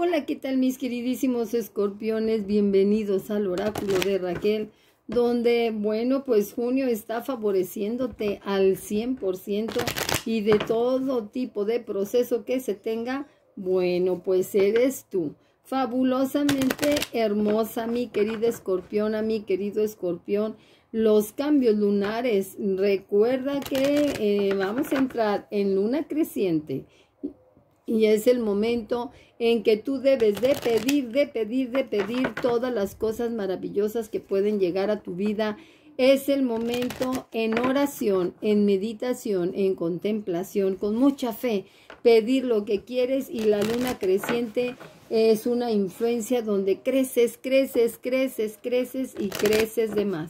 Hola, ¿qué tal mis queridísimos escorpiones? Bienvenidos al oráculo de Raquel, donde, bueno, pues junio está favoreciéndote al 100% y de todo tipo de proceso que se tenga, bueno, pues eres tú. Fabulosamente hermosa, mi querida escorpiona, mi querido escorpión. Los cambios lunares, recuerda que eh, vamos a entrar en luna creciente y es el momento en que tú debes de pedir, de pedir, de pedir todas las cosas maravillosas que pueden llegar a tu vida. Es el momento en oración, en meditación, en contemplación, con mucha fe, pedir lo que quieres y la luna creciente es una influencia donde creces, creces, creces, creces y creces de más.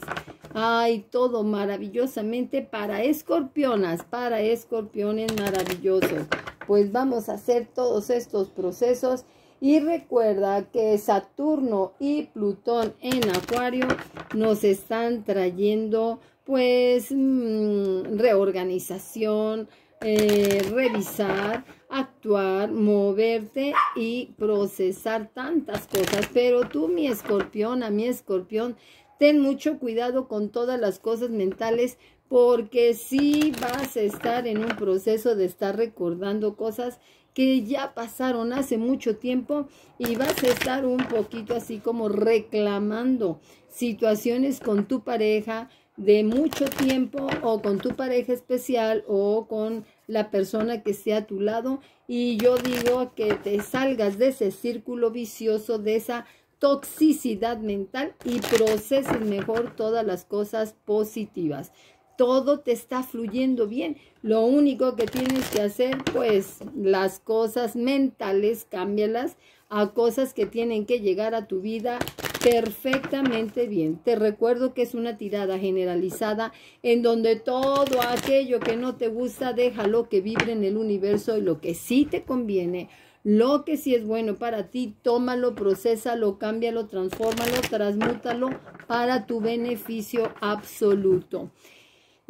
Ay, todo maravillosamente para escorpionas, para escorpiones maravillosos pues vamos a hacer todos estos procesos y recuerda que Saturno y Plutón en Acuario nos están trayendo pues mm, reorganización, eh, revisar, actuar, moverte y procesar tantas cosas. Pero tú, mi escorpión, a mi escorpión, ten mucho cuidado con todas las cosas mentales porque sí vas a estar en un proceso de estar recordando cosas que ya pasaron hace mucho tiempo y vas a estar un poquito así como reclamando situaciones con tu pareja de mucho tiempo o con tu pareja especial o con la persona que esté a tu lado y yo digo que te salgas de ese círculo vicioso, de esa toxicidad mental y proceses mejor todas las cosas positivas todo te está fluyendo bien. Lo único que tienes que hacer, pues las cosas mentales, cámbialas a cosas que tienen que llegar a tu vida perfectamente bien. Te recuerdo que es una tirada generalizada en donde todo aquello que no te gusta, déjalo que vibre en el universo y lo que sí te conviene. Lo que sí es bueno para ti, tómalo, procesalo, cámbialo, transfórmalo, transmútalo para tu beneficio absoluto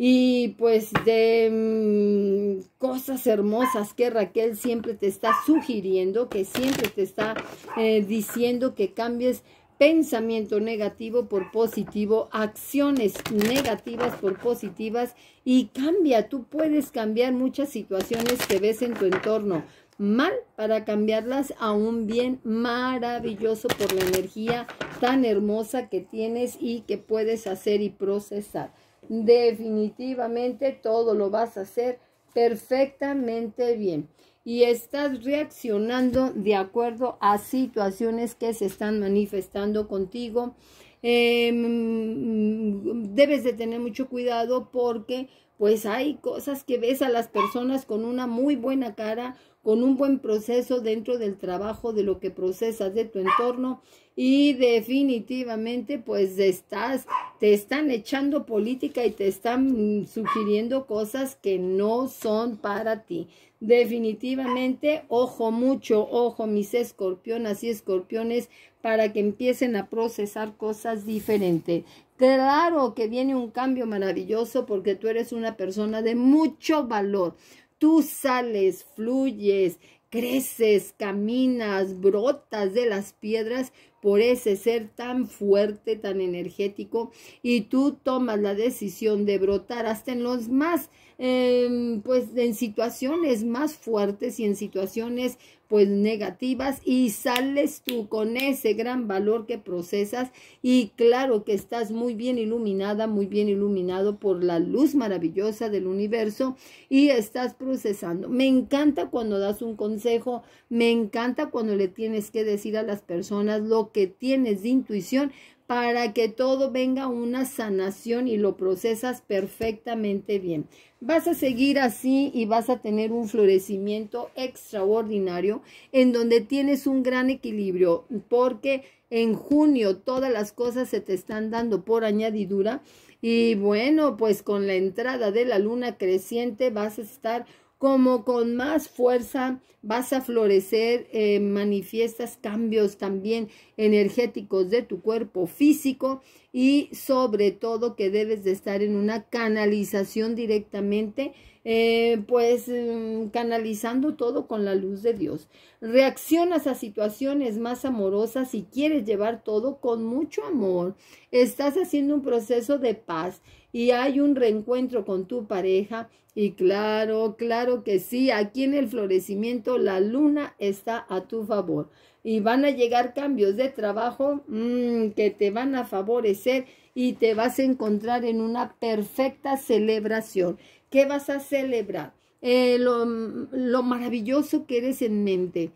y pues de mm, cosas hermosas que Raquel siempre te está sugiriendo, que siempre te está eh, diciendo que cambies pensamiento negativo por positivo, acciones negativas por positivas y cambia, tú puedes cambiar muchas situaciones que ves en tu entorno mal para cambiarlas a un bien maravilloso por la energía tan hermosa que tienes y que puedes hacer y procesar definitivamente todo lo vas a hacer perfectamente bien. Y estás reaccionando de acuerdo a situaciones que se están manifestando contigo. Em, debes de tener mucho cuidado porque pues hay cosas que ves a las personas con una muy buena cara, con un buen proceso dentro del trabajo de lo que procesas de tu entorno y definitivamente pues estás, te están echando política y te están sugiriendo cosas que no son para ti. Definitivamente, ojo mucho, ojo mis escorpionas y escorpiones para que empiecen a procesar cosas diferentes. Claro que viene un cambio maravilloso porque tú eres una persona de mucho valor. Tú sales, fluyes, creces, caminas, brotas de las piedras por ese ser tan fuerte, tan energético, y tú tomas la decisión de brotar hasta en los más Em, pues en situaciones más fuertes y en situaciones pues negativas y sales tú con ese gran valor que procesas y claro que estás muy bien iluminada, muy bien iluminado por la luz maravillosa del universo y estás procesando. Me encanta cuando das un consejo, me encanta cuando le tienes que decir a las personas lo que tienes de intuición para que todo venga una sanación y lo procesas perfectamente bien. Vas a seguir así y vas a tener un florecimiento extraordinario en donde tienes un gran equilibrio porque en junio todas las cosas se te están dando por añadidura y bueno, pues con la entrada de la luna creciente vas a estar como con más fuerza vas a florecer, eh, manifiestas cambios también energéticos de tu cuerpo físico y sobre todo que debes de estar en una canalización directamente, eh, pues mm, canalizando todo con la luz de Dios. Reaccionas a situaciones más amorosas y quieres llevar todo con mucho amor. Estás haciendo un proceso de paz y hay un reencuentro con tu pareja y claro, claro que sí, aquí en el florecimiento la luna está a tu favor y van a llegar cambios de trabajo mm, que te van a favorecer y te vas a encontrar en una perfecta celebración. ¿Qué vas a celebrar? Eh, lo, mm, lo maravilloso que eres en mente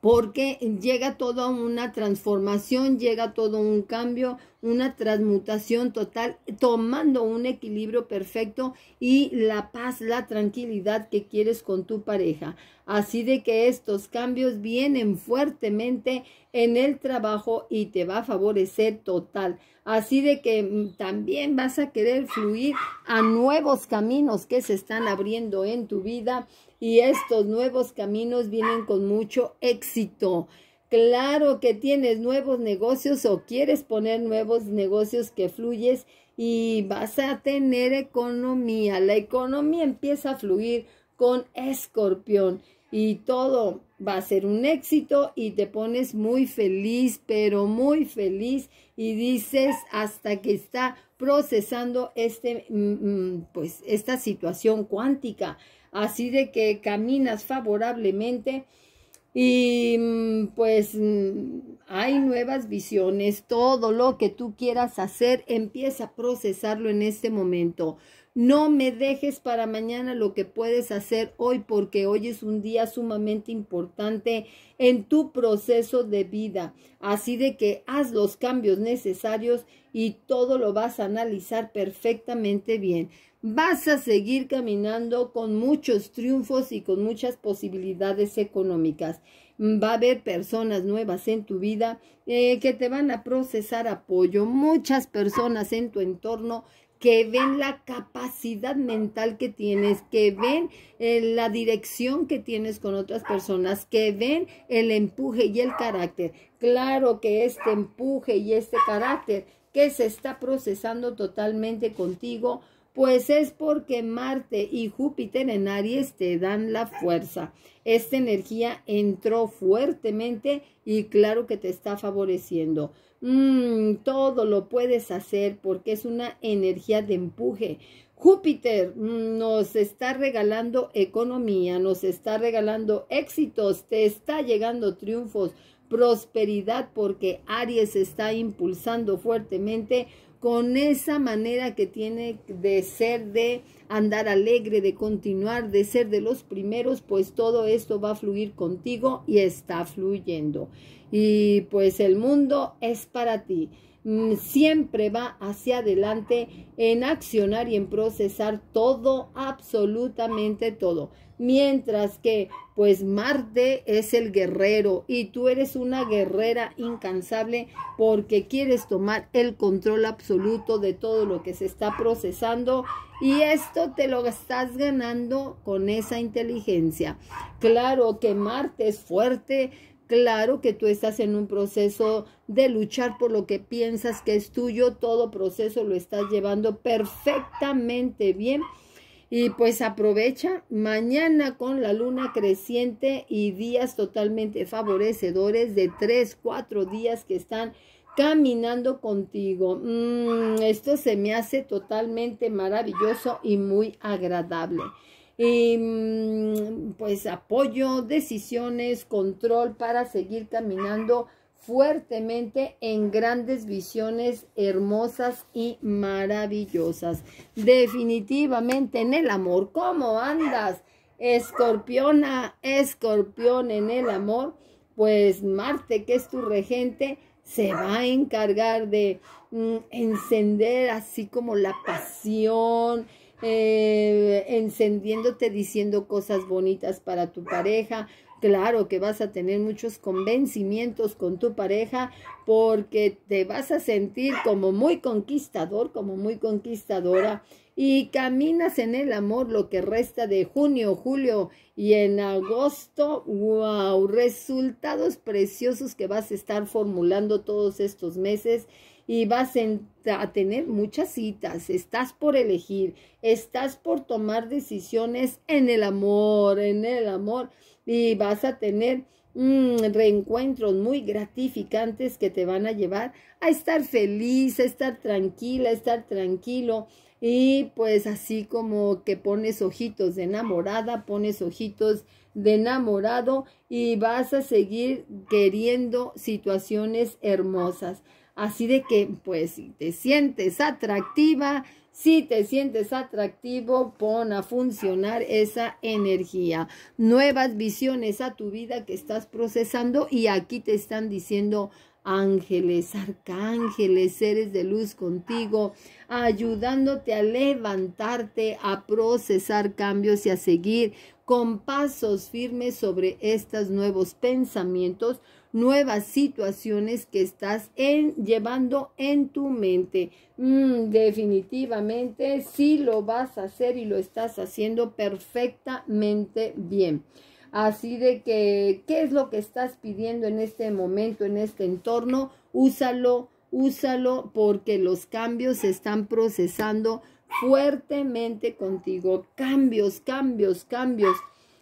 porque llega toda una transformación, llega todo un cambio, una transmutación total, tomando un equilibrio perfecto y la paz, la tranquilidad que quieres con tu pareja. Así de que estos cambios vienen fuertemente en el trabajo y te va a favorecer total. Así de que mm, también vas a querer fluir a nuevos caminos que se están abriendo en tu vida y estos nuevos caminos vienen con mucho éxito. Claro que tienes nuevos negocios o quieres poner nuevos negocios que fluyes y vas a tener economía. La economía empieza a fluir con escorpión y todo va a ser un éxito y te pones muy feliz, pero muy feliz y dices hasta que está procesando este mm, mm, pues esta situación cuántica, así de que caminas favorablemente y mm, pues mm, hay nuevas visiones, todo lo que tú quieras hacer, empieza a procesarlo en este momento. No me dejes para mañana lo que puedes hacer hoy porque hoy es un día sumamente importante en tu proceso de vida. Así de que haz los cambios necesarios y todo lo vas a analizar perfectamente bien. Vas a seguir caminando con muchos triunfos y con muchas posibilidades económicas. Va a haber personas nuevas en tu vida eh, que te van a procesar apoyo. Muchas personas en tu entorno que ven la capacidad mental que tienes, que ven eh, la dirección que tienes con otras personas, que ven el empuje y el carácter. Claro que este empuje y este carácter que se está procesando totalmente contigo, pues es porque Marte y Júpiter en Aries te dan la fuerza. Esta energía entró fuertemente y claro que te está favoreciendo. Mm, todo lo puedes hacer porque es una energía de empuje. Júpiter mm, nos está regalando economía, nos está regalando éxitos, te está llegando triunfos, prosperidad porque Aries está impulsando fuertemente con esa manera que tiene de ser, de andar alegre, de continuar, de ser de los primeros, pues todo esto va a fluir contigo y está fluyendo. Y pues el mundo es para ti. Mm, siempre va hacia adelante en accionar y en procesar todo, absolutamente todo. Mientras que, pues Marte es el guerrero y tú eres una guerrera incansable porque quieres tomar el control absoluto de todo lo que se está procesando y esto te lo estás ganando con esa inteligencia. Claro que Marte es fuerte, Claro que tú estás en un proceso de luchar por lo que piensas que es tuyo, todo proceso lo estás llevando perfectamente bien. Y pues aprovecha mañana con la luna creciente y días totalmente favorecedores de tres, cuatro días que están caminando contigo. Mm, esto se me hace totalmente maravilloso y muy agradable y mm, pues apoyo, decisiones, control para seguir caminando fuertemente en grandes visiones hermosas y maravillosas. Definitivamente en el amor. ¿Cómo andas? Escorpiona, escorpión en el amor. Pues Marte, que es tu regente, se va a encargar de mm, encender así como la pasión, eh, encendiéndote diciendo cosas bonitas para tu pareja. Claro que vas a tener muchos convencimientos con tu pareja porque te vas a sentir como muy conquistador, como muy conquistadora y caminas en el amor lo que resta de junio, julio y en agosto. ¡Wow! Resultados preciosos que vas a estar formulando todos estos meses y vas a tener muchas citas, estás por elegir, estás por tomar decisiones en el amor, en el amor, y vas a tener mm, reencuentros muy gratificantes que te van a llevar a estar feliz, a estar tranquila, a estar tranquilo. Y pues así como que pones ojitos de enamorada, pones ojitos de enamorado y vas a seguir queriendo situaciones hermosas. Así de que, pues, si te sientes atractiva, si te sientes atractivo, pon a funcionar esa energía. Nuevas visiones a tu vida que estás procesando y aquí te están diciendo ángeles, arcángeles, seres de luz contigo, ayudándote a levantarte, a procesar cambios y a seguir con pasos firmes sobre estos nuevos pensamientos nuevas situaciones que estás llevando en tu mente. Mm, definitivamente sí lo vas a hacer y lo estás haciendo perfectamente bien. Así de que, ¿qué es lo que estás pidiendo en este momento, en este entorno? Úsalo, úsalo porque los cambios se están procesando fuertemente contigo. Cambios, cambios, cambios.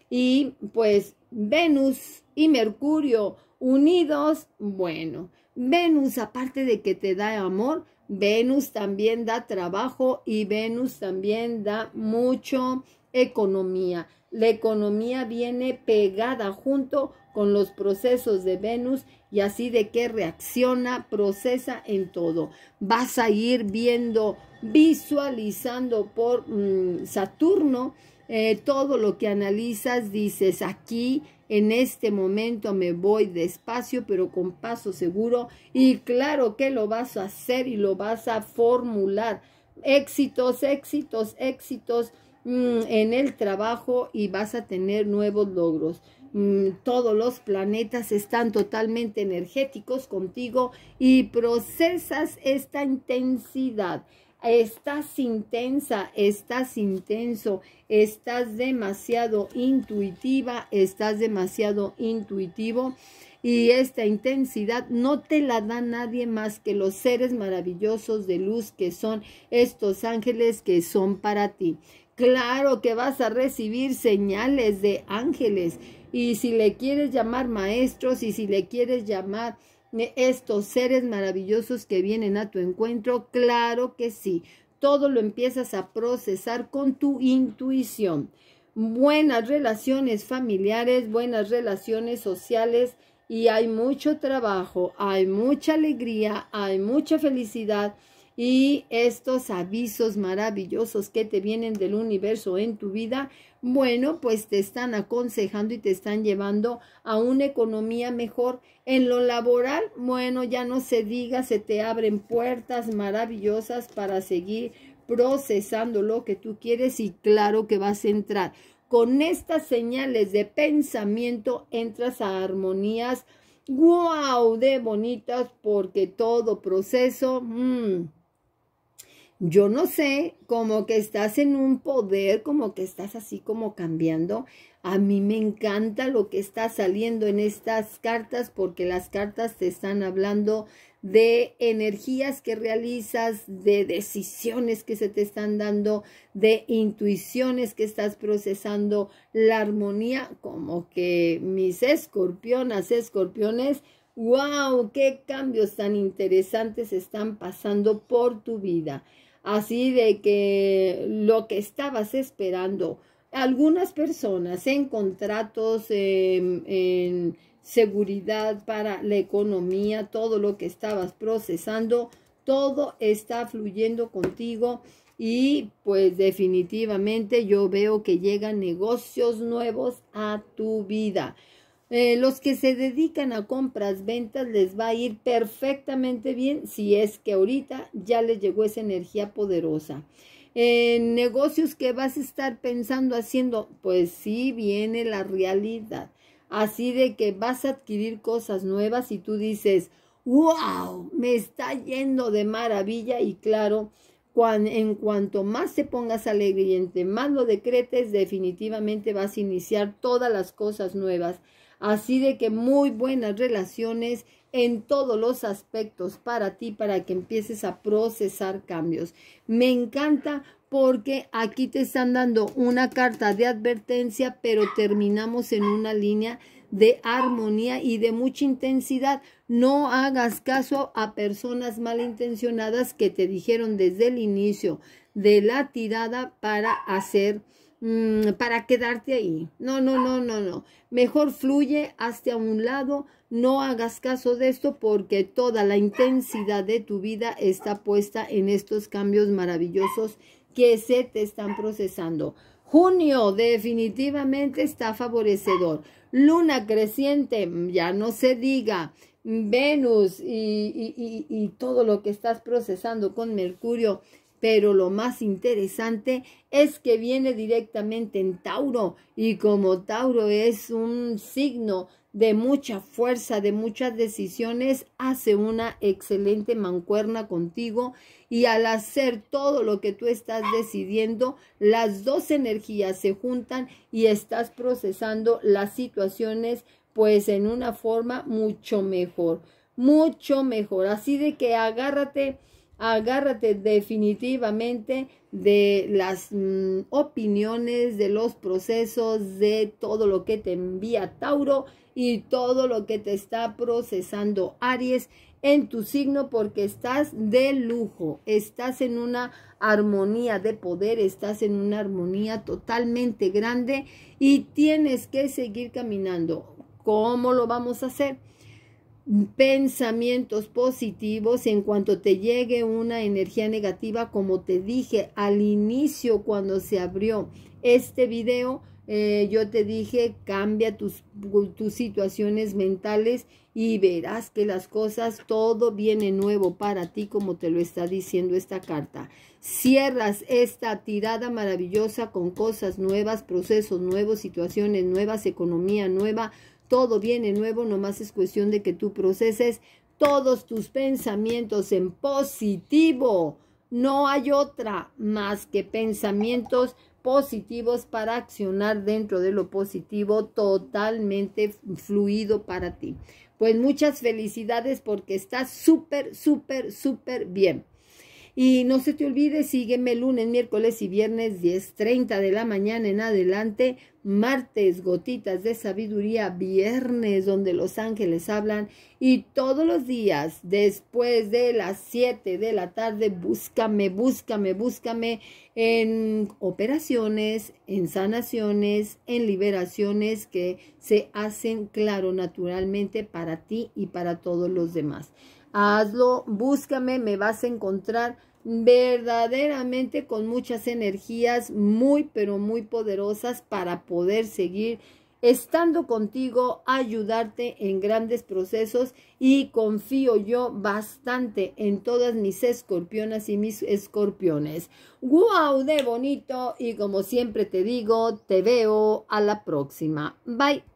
Y pues Venus y Mercurio unidos, bueno, Venus aparte de que te da amor, Venus también da trabajo y Venus también da mucho economía. La economía viene pegada junto con los procesos de Venus y así de que reacciona, procesa en todo. Vas a ir viendo, visualizando por mm, Saturno eh, todo lo que analizas, dices aquí, en este momento me voy despacio, pero con paso seguro y claro que lo vas a hacer y lo vas a formular. Éxitos, éxitos, éxitos mm, en el trabajo y vas a tener nuevos logros mm, todos los planetas están totalmente energéticos contigo y procesas esta intensidad estás intensa, estás intenso, estás demasiado intuitiva, estás demasiado intuitivo y esta intensidad no te la da nadie más que los seres maravillosos de luz que son estos ángeles que son para ti. Claro que vas a recibir señales de ángeles y si le quieres llamar maestros y si le quieres llamar estos seres maravillosos que vienen a tu encuentro? Claro que sí. Todo lo empiezas a procesar con tu intuición. Buenas relaciones familiares, buenas relaciones sociales y hay mucho trabajo, hay mucha alegría, hay mucha felicidad y estos avisos maravillosos que te vienen del universo en tu vida, bueno, pues te están aconsejando y te están llevando a una economía mejor. En lo laboral, bueno, ya no se diga, se te abren puertas maravillosas para seguir procesando lo que tú quieres y claro que vas a entrar. Con estas señales de pensamiento entras a armonías wow de bonitas porque todo proceso mmm, yo no sé, como que estás en un poder, como que estás así como cambiando. A mí me encanta lo que está saliendo en estas cartas porque las cartas te están hablando de energías que realizas, de decisiones que se te están dando, de intuiciones que estás procesando, la armonía, como que mis escorpionas, escorpiones, wow, qué cambios tan interesantes están pasando por tu vida. Así de que lo que estabas esperando, algunas personas en contratos, em, en, seguridad para la economía, todo lo que estabas procesando, todo está fluyendo contigo y pues definitivamente yo veo que llegan negocios nuevos a tu vida. Eh, los que se dedican a compras, ventas, les va a ir perfectamente bien si es que ahorita ya les llegó esa energía poderosa. En negocios que vas a estar pensando haciendo, pues sí viene la realidad. Así de que vas a adquirir cosas nuevas y tú dices, wow, me está yendo de maravilla y claro, en cuanto más te pongas alegre y entre más lo decretes, definitivamente vas a iniciar todas las cosas nuevas. Así de que muy buenas relaciones en todos los aspectos para ti, para que empieces a procesar cambios. Me encanta porque aquí te están dando una carta de advertencia, pero terminamos en una línea de armonía y de mucha intensidad. No hagas caso a personas malintencionadas que te dijeron desde el inicio de la tirada para hacer Mm, para quedarte ahí. No, no, no, no, no. Mejor fluye, hazte a un lado, no hagas caso de esto porque toda la intensidad de tu vida está puesta en estos cambios maravillosos que se te están procesando. Junio definitivamente está favorecedor. Luna creciente, mm, ya no se diga. Mm, Venus y todo lo que estás procesando con Mercurio pero lo más interesante es que viene directamente en Tauro y como Tauro es un signo de mucha fuerza, de muchas decisiones, hace una excelente mancuerna contigo y al hacer todo lo que tú estás decidiendo, las dos energías se juntan y estás procesando las situaciones pues en una forma mucho mejor, mucho mejor. Así de que agárrate agárrate definitivamente de las mm, opiniones, de los procesos, de todo lo que te envía Tauro y todo lo que te está procesando Aries en tu signo porque estás de lujo, estás en una armonía de poder, estás en una armonía totalmente grande y tienes que seguir caminando. ¿Cómo lo vamos a hacer? pensamientos positivos en cuanto te llegue una energía negativa como te dije al inicio cuando se abrió este video eh, yo te dije cambia tus, tus situaciones mentales y verás que las cosas todo viene nuevo para ti como te lo está diciendo esta carta cierras esta tirada maravillosa con cosas nuevas procesos nuevos situaciones nuevas economía nueva todo viene nuevo, nomás es cuestión de que tú proceses todos tus pensamientos en positivo. No hay otra más que pensamientos positivos para accionar dentro de lo positivo totalmente fluido para ti. Pues muchas felicidades porque estás súper, súper, súper bien. Y no se te olvide, sígueme lunes, miércoles y viernes 10.30 de la mañana en adelante, martes gotitas de sabiduría, viernes donde los ángeles hablan y todos los días después de las 7 de la tarde, búscame, búscame, búscame en operaciones, en sanaciones, en liberaciones que se hacen claro naturalmente para ti y para todos los demás hazlo, búscame, me vas a encontrar verdaderamente con muchas energías muy, pero muy poderosas para poder seguir estando contigo, ayudarte en grandes procesos y confío yo bastante en todas mis escorpionas y mis escorpiones. ¡Wow! De bonito y como siempre te digo, te veo a la próxima. Bye.